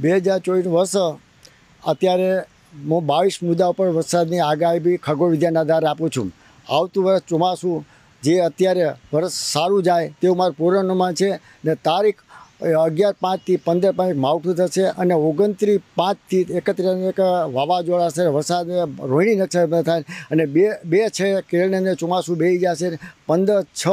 બે હજાર ચોવીસ વર્ષ અત્યારે હું બાવીસ મુદ્દા ઉપર વરસાદની આગાહી બી ખગોળ વિદ્યાના આધારે આપું છું આવતું વર્ષ ચોમાસું જે અત્યારે વર્ષ સારું જાય તેવું મારું પૂર્વાનુમાન છે ને તારીખ અગિયાર પાંચથી પંદર પાંચ માવઠું થશે અને ઓગણત્રીસ પાંચથી એકત્રીસ એક વાવાઝોડા છે વરસાદ રોહિણી નક્ષત્ર થાય અને બે બે છે કેરળને ચોમાસું બેસી જશે પંદર છ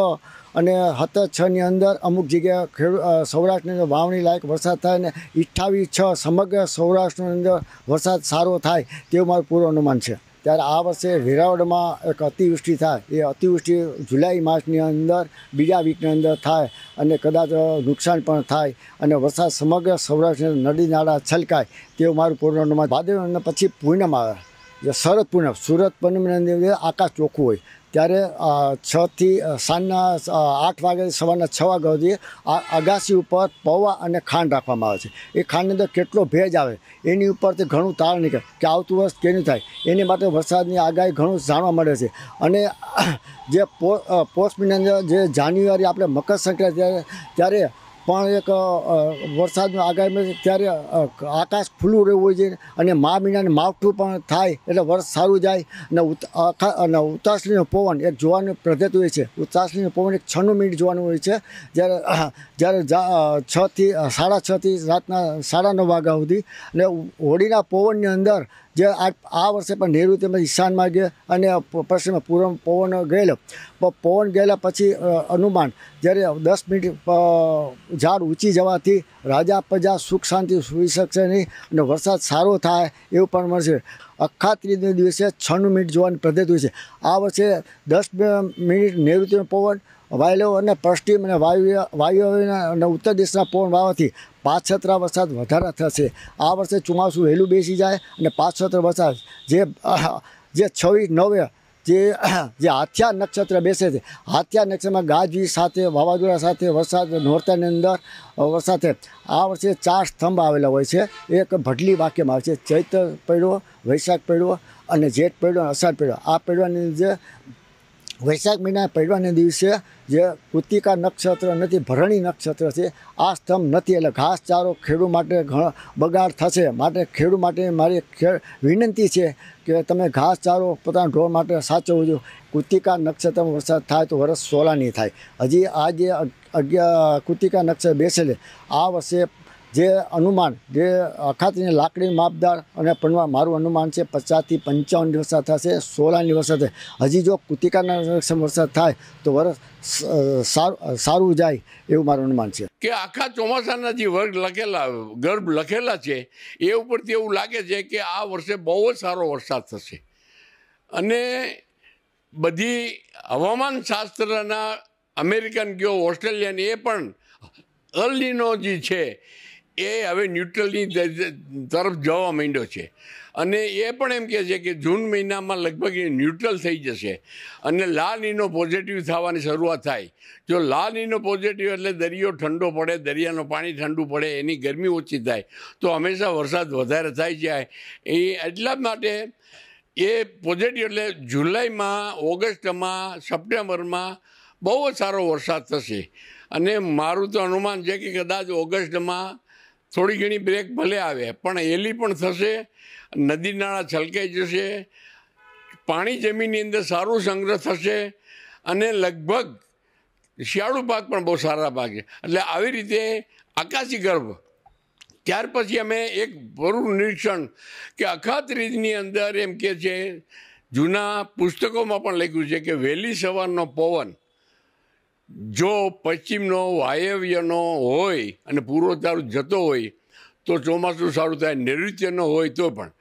અને હત છની અંદર અમુક જગ્યા ખેડૂત સૌરાષ્ટ્રની અંદર વાવણી લાયક વરસાદ થાય અને અઠ્ઠાવીસ છ સમગ્ર સૌરાષ્ટ્રની અંદર વરસાદ સારો થાય તેવું મારું પૂરું અનુમાન છે ત્યારે આ વર્ષે વેરાવળમાં એક અતિવૃષ્ટિ થાય એ અતિવૃષ્ટિ જુલાઈ માસની અંદર બીજા વીકની અંદર થાય અને કદાચ નુકસાન પણ થાય અને વરસાદ સમગ્ર સૌરાષ્ટ્રના નદી નાળા છલકાય તેવું મારું પૂર્ણ અનુમાન ભાદર પછી પૂનમ આવે જે શરદ પૂનમ સુરત પૂનમની અંદર આકાશ ચોખ્ખું હોય ત્યારે છથી સાંજના આઠ વાગે સવારના છ વાગ્યા સુધી આ અગાસી ઉપર પૌવા અને ખાંડ રાખવામાં આવે છે એ ખાંડની અંદર કેટલો ભેજ આવે એની ઉપરથી ઘણું તાર નીકળે કે આવતું વર્ષ કેનું થાય એની માટે વરસાદની આગાહી ઘણું જાણવા મળે છે અને જે પો પોષ અંદર જે જાન્યુઆરી આપણે મકર સંક્રાંતિ ત્યારે પણ એક વરસાદનું આગામી ત્યારે આકાશ ખુલ્લું રહેવું હોય છે અને મા મહિનાને માવઠું પણ થાય એટલે વર્ષ સારું જાય અને આખા અને ઉતાસળીનો પવન એક જોવાની પદ્ધતિ હોય છે ઉતાસળીનો પવન એક છનું મિનિટ જોવાનું હોય છે જ્યારે જ્યારે છથી સાડા છથી રાતના સાડા નવ વાગ્યા સુધી અને હોળીના પવનની અંદર જે આ આ વર્ષે પણ નહેરુ તેમજ ઈશાન માર્ગે અને પશ્ચિમ પૂર્વ પવન ગયેલો પવન ગયેલા પછી અનુમાન જ્યારે દસ મિનિટ ઝાડ ઊંચી જવાથી રાજા પ્રજા સુખ શાંતિ સુઈ શકશે નહીં અને વરસાદ સારો થાય એવું પણ મળશે અખાત્રીજને દિવસે છન્નું મિનિટ જોવાની પદ્ધતિ હોય છે આ વર્ષે દસ મિનિટ નૈઋત્યનો પવન વાયલો અને પશ્ચિમ અને વાયુ વાયુવ્યના અને ઉત્તર દેશના પવન વાવાથી પાછતરા વરસાદ વધારે થશે આ વર્ષે ચોમાસું વહેલું બેસી જાય અને પાછતરા વરસાદ જે જે છવ્વીસ નવે જે જે હાથિયા નક્ષત્ર બેસે છે હાથિયા નક્ષત્રમાં ગાજવી સાથે વાવાઝોડા સાથે વરસાદ નોરતાની અંદર વરસાદ આ વર્ષે ચાર સ્તંભ આવેલા હોય છે એક ભટલી વાક્યમાં આવે છે ચૈત્ર પડ્યો વૈશાખ પડ્યો અને જેઠ પડ્યો અને અષાઢ પડ્યો આ પડવાની જે વૈશાખ મહિના પહેલાને દિવસે જે કૃતિકા નક્ષત્ર નથી ભરણી નક્ષત્ર છે આ સ્તંભ નથી એટલે ઘાસ ચારો ખેડૂ માટે બગાડ થશે માટે ખેડૂ માટે મારી વિનંતી છે કે તમે ઘાસ ચારો પોતાના ઢોર માટે સાચવવું જોઈએ કૃતિકા નક્ષત્રમાં વરસાદ થાય તો વરસ સોલા નહીં થાય હજી આ જે અગિયાર કૃતિકા નક્ષત્ર બેસેલે આ વર્ષે જે અનુમાન જે અખાતની લાકડી માપદાર અને પણવા મારું અનુમાન છે પચાસથી પંચાવન વરસાદ થશે સોળાની વરસાદ થાય હજી જો કુતિકાના વરસાદ થાય તો વરસ સારું જાય એવું મારું અનુમાન છે કે આખા ચોમાસાના જે વર્ગ લખેલા ગર્ભ લખેલા છે એ ઉપરથી એવું લાગે છે કે આ વર્ષે બહુ જ સારો વરસાદ થશે અને બધી હવામાન શાસ્ત્રના અમેરિકન ગયો ઓસ્ટ્રેલિયન એ પણ અલ્લીનો જે છે એ હવે ન્યુટ્રલની તરફ જવા માંડ્યો છે અને એ પણ એમ કહે છે કે જૂન મહિનામાં લગભગ એ ન્યુટ્રલ થઈ જશે અને લાલ લાલીનો પોઝિટિવ થવાની શરૂઆત થાય જો લાલ લાલીનો પોઝિટિવ એટલે દરિયો ઠંડો પડે દરિયાનું પાણી ઠંડુ પડે એની ગરમી ઓછી થાય તો હંમેશા વરસાદ વધારે થાય જાય એ એટલા માટે એ પોઝિટિવ એટલે જુલાઈમાં ઓગસ્ટમાં સપ્ટેમ્બરમાં બહુ જ સારો વરસાદ થશે અને મારું તો અનુમાન છે કે કદાચ ઓગસ્ટમાં થોડી ઘણી બ્રેક ભલે આવે પણ એલી પણ થશે નદી નાળા છલકાઈ જશે પાણી જમીનની અંદર સારું સંગ્રહ થશે અને લગભગ શિયાળુ પાક પણ બહુ સારા પાક છે એટલે આવી રીતે આકાશી ગર્ભ ત્યાર પછી અમે એક બરું નિરીક્ષણ કે અખાત રીતની અંદર એમ કે છે જૂના પુસ્તકોમાં પણ લખ્યું છે કે વહેલી સવારનો પવન જો પશ્ચિમનો વાયવ્યનો હોય અને પૂર્વ તરફ જતો હોય તો ચોમાસું સારું થાય નૈઋત્યનો હોય તો પણ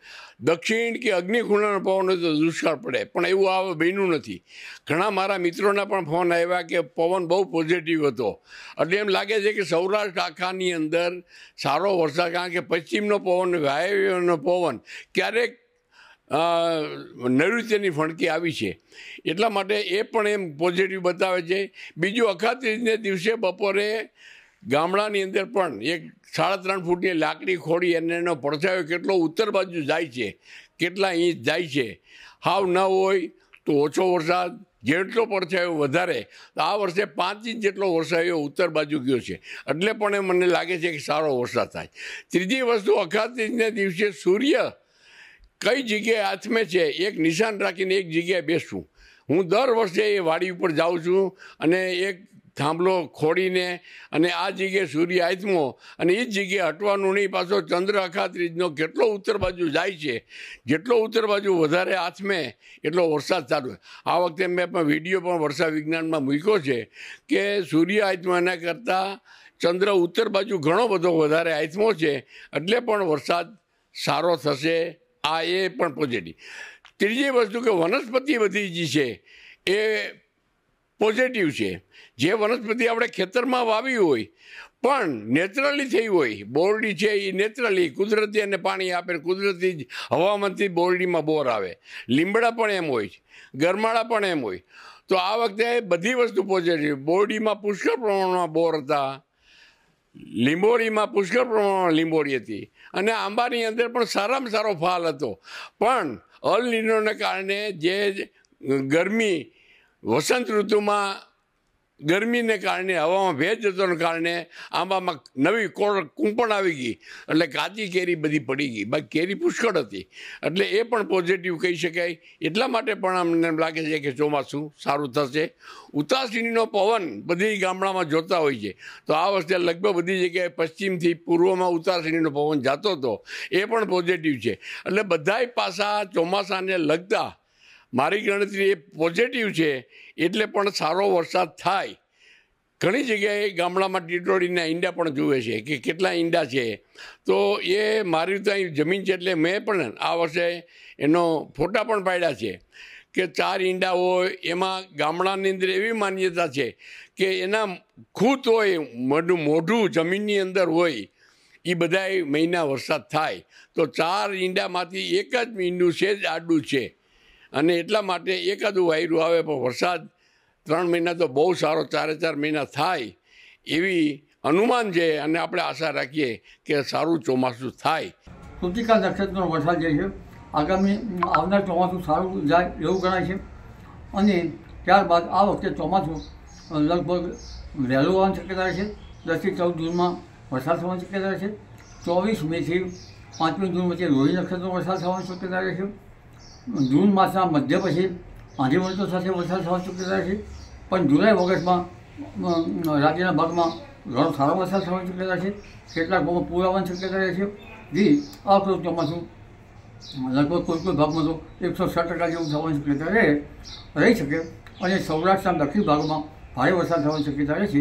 દક્ષિણ કે અગ્નિખૂણાના પવન હોય તો દુષ્કાળ પડે પણ એવું આવે બન્યું નથી ઘણા મારા મિત્રોના પણ ફોન આવ્યા કે પવન બહુ પોઝિટિવ હતો એટલે એમ લાગે છે કે સૌરાષ્ટ્ર આખાની અંદર સારો વરસાદ કારણ કે પશ્ચિમનો પવન વાયવ્યનો પવન ક્યારેક નૈઋત્યની ફણકી આવી છે એટલા માટે એ પણ એમ પોઝિટિવ બતાવે છે બીજું અખાત્રીજને દિવસે બપોરે ગામડાની અંદર પણ એક સાડા ત્રણ ફૂટની લાકડી ખોડી અને એનો પડછાયો કેટલો ઉત્તર બાજુ જાય છે કેટલા ઇંચ જાય છે હાવ ન હોય તો ઓછો વરસાદ જેટલો પડછાયો વધારે તો આ વર્ષે પાંચ ઇંચ જેટલો વરસાયો ઉત્તર બાજુ ગયો છે એટલે પણ મને લાગે છે કે સારો વરસાદ થાય ત્રીજી વસ્તુ અખાત્રીજને દિવસે સૂર્ય કઈ જગ્યાએ હાથમે છે એક નિશાન રાખીને એક જગ્યાએ બેસું હું દર વર્ષે એ વાડી ઉપર જાઉં છું અને એક થાંભલો ખોડીને અને આ જગ્યાએ સૂર્ય આત્મો અને એ જ જગ્યાએ હટવાનું નહીં પાછો ચંદ્ર અખાત્રીજનો કેટલો ઉત્તર બાજુ જાય છે જેટલો ઉત્તર બાજુ વધારે હાથમે એટલો વરસાદ ચાલુ આ વખતે મેં પણ વિડીયો પણ વર્ષા વિજ્ઞાનમાં મૂક્યો છે કે સૂર્ય આત્મો એના કરતાં ચંદ્ર ઉત્તર બાજુ ઘણો બધો વધારે આત્મો છે એટલે પણ વરસાદ સારો થશે આ એ પણ પોઝિટિવ ત્રીજી વસ્તુ કે વનસ્પતિ બધી જે છે એ પોઝિટિવ છે જે વનસ્પતિ આપણે ખેતરમાં વાવી હોય પણ નેચરલી થઈ હોય બોરડી છે એ નેચરલી કુદરતી અને પાણી આપે કુદરતી જ હવામાનથી બોરડીમાં બોર આવે લીમડા પણ એમ હોય છે ગરમાળા પણ એમ હોય તો આ વખતે બધી વસ્તુ પોઝિટિવ બોરડીમાં પુષ્કળ પ્રમાણમાં બોર હતા લીંબોરીમાં પુષ્કળ પ્રમાણમાં લીંબોરી હતી અને આંબાની અંદર પણ સારામાં સારો ફાલ હતો પણ અલ નિનોને કારણે જે ગરમી વસંત ઋતુમાં ગરમીને કારણે હવામાં ભેજ જતોને કારણે આંબામાં નવી કોળ કુંપણ આવી ગઈ એટલે કાચી કેરી બધી પડી ગઈ બાકી કેરી પુષ્કળ હતી એટલે એ પણ પોઝિટિવ કહી શકાય એટલા માટે પણ અમને લાગે છે કે ચોમાસું સારું થશે ઉતાસીણીનો પવન બધી ગામડામાં જોતા હોય છે તો આ વર્ષે લગભગ બધી જગ્યાએ પશ્ચિમથી પૂર્વમાં ઉતાસીણીનો પવન જતો હતો એ પણ પોઝિટિવ છે એટલે બધાય પાસા ચોમાસાને લગતા મારી ગણતરી એ પોઝિટિવ છે એટલે પણ સારો વરસાદ થાય ઘણી જગ્યાએ ગામડામાં ટીટોળીના ઈંડા પણ જુએ છે કે કેટલા ઈંડા છે તો એ મારી ત્યાં જમીન છે એટલે મેં પણ આ વર્ષે એનો ફોટા પણ પાડ્યા છે કે ચાર ઈંડા હોય એમાં ગામડાની અંદર એવી માન્યતા છે કે એના ખૂત હોય મોઢું મોઢું જમીનની અંદર હોય એ બધાય મહિના વરસાદ થાય તો ચાર ઈંડામાંથી એક જ ઈંડું છે જ આડું છે અને એટલા માટે એકાદ વાયરું આવે પણ વરસાદ ત્રણ મહિના તો બહુ સારો ચારે ચાર મહિના થાય એવી અનુમાન છે અને આપણે આશા રાખીએ કે સારું ચોમાસું થાય કૃતિકા નક્ષત્રનો વરસાદ જે છે આગામી આવનાર ચોમાસું સારું જાય એવું ગણાય છે અને ત્યારબાદ આ વખતે ચોમાસું લગભગ વહેલું હોવાની શક્યતા છે દસથી ચૌદ જૂનમાં વરસાદ થવાની શક્યતા છે ચોવીસ મેથી પાંચમી જૂન વચ્ચે રોહિણી નક્ષત્રનો વરસાદ થવાની શક્યતા છે જૂન માસના મધ્ય પછી આંધી વળતો સાથે વરસાદ થવા ચૂકેલા છે પણ જુલાઈ ઓગસ્ટમાં રાજ્યના ભાગમાં ઘણો સારો વરસાદ થવા ચૂકેલા છે કેટલાક ભાગમાં પૂર આવવાની શક્યતા રહે છે જી આકરું ચોમાસું લગભગ કોઈ કોઈ ભાગમાં તો એકસો સાત ટકા જેવું થવાની શક્યતા રહે રહી શકે અને સૌરાષ્ટ્રના દક્ષિણ ભાગમાં ભારે વરસાદ થવાની શક્યતા રહે છે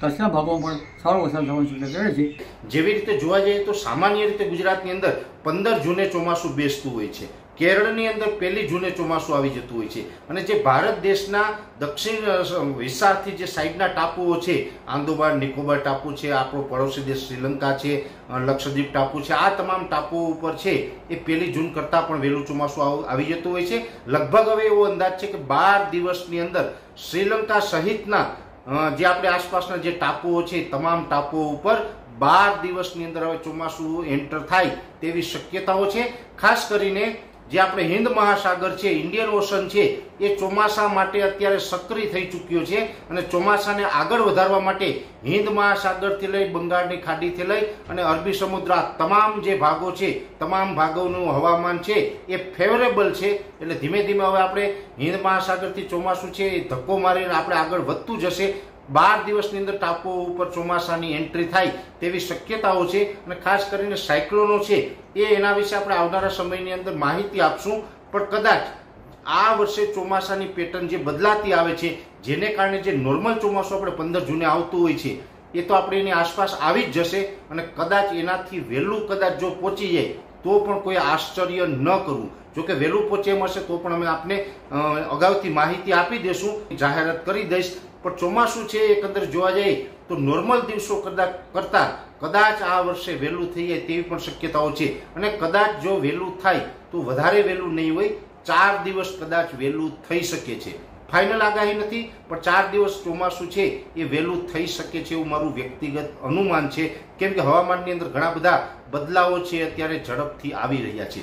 કચ્છના ભાગોમાં પણ સારો વરસાદ થવાની શક્યતા રહે છે જેવી રીતે જોવા જઈએ તો સામાન્ય રીતે ગુજરાતની અંદર પંદર જૂને ચોમાસું બેસતું હોય છે કેરળની અંદર પહેલી જૂને ચોમાસું આવી જતું હોય છે અને જે ભારત દેશના દક્ષિણ વિસ્તારથી જે સાઈડના ટાપુઓ છે આંદોબાર નિકોબાર ટાપુ છે આપણો પડોશી દેશ શ્રીલંકા છે લક્ષદ્વીપ ટાપુ છે આ તમામ ટાપુઓ ઉપર છે એ પહેલી જૂન કરતાં પણ વહેલું ચોમાસું આવી જતું હોય છે લગભગ હવે એવો અંદાજ છે કે બાર દિવસની અંદર શ્રીલંકા સહિતના જે આપણે આસપાસના જે ટાપુઓ છે તમામ ટાપુઓ ઉપર બાર દિવસની અંદર હવે ચોમાસું એન્ટર થાય તેવી શક્યતાઓ છે ખાસ કરીને જે આપણે હિન્દ મહાસાગર છે ઇન્ડિયન ઓશન છે એ ચોમાસા માટે અત્યારે સક્રિય થઈ ચૂક્યો છે અને ચોમાસાને આગળ વધારવા માટે હિન્દ મહાસાગરથી લઈ બંગાળની ખાડીથી લઈ અને અરબી સમુદ્ર આ તમામ જે ભાગો છે તમામ ભાગોનું હવામાન છે એ ફેવરેબલ છે એટલે ધીમે ધીમે હવે આપણે હિન્દ મહાસાગરથી ચોમાસું છે એ ધક્કો મારીને આપણે આગળ વધતું જશે બાર દિવસની અંદર ટાપુઓ ઉપર ચોમાસાની એન્ટ્રી થાય તેવી શક્યતાઓ છે અને ખાસ કરીને સાયક્લોનો છે એ એના વિશે આપણે આવનારા સમયની અંદર માહિતી આપશું પણ કદાચ આ વર્ષે ચોમાસાની પેટર્ન જે બદલાતી આવે છે જેને કારણે જે નોર્મલ ચોમાસું આપણે પંદર જૂને આવતું હોય છે એ તો આપણે એની આસપાસ આવી જ જશે અને કદાચ એનાથી વહેલું કદાચ જો પહોંચી જાય તો પણ કોઈ આશ્ચર્ય ન કરવું જો કે વહેલું પહોંચે એમ હશે તો પણ અમે આપને અગાઉથી માહિતી આપી દઈશું જાહેરાત કરી દઈશ પણ ચોમાસું છે એકંદર જોવા જઈએ તો નોર્મલ દિવસો કદાચ કરતાં કદાચ આ વર્ષે વહેલું થઈ જાય તેવી પણ શક્યતાઓ છે અને કદાચ જો વહેલું થાય તો વધારે વહેલું નહીં હોય ચાર દિવસ કદાચ વહેલું થઈ શકે છે ફાઇનલ આગાહી નથી પણ ચાર દિવસ ચોમાસું છે એ વહેલું થઈ શકે છે એવું મારું વ્યક્તિગત અનુમાન છે કેમ કે હવામાનની અંદર ઘણા બધા બદલાવો છે અત્યારે ઝડપથી આવી રહ્યા છે